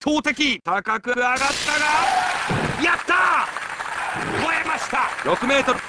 投擲高く上がったがやった超えました6メートル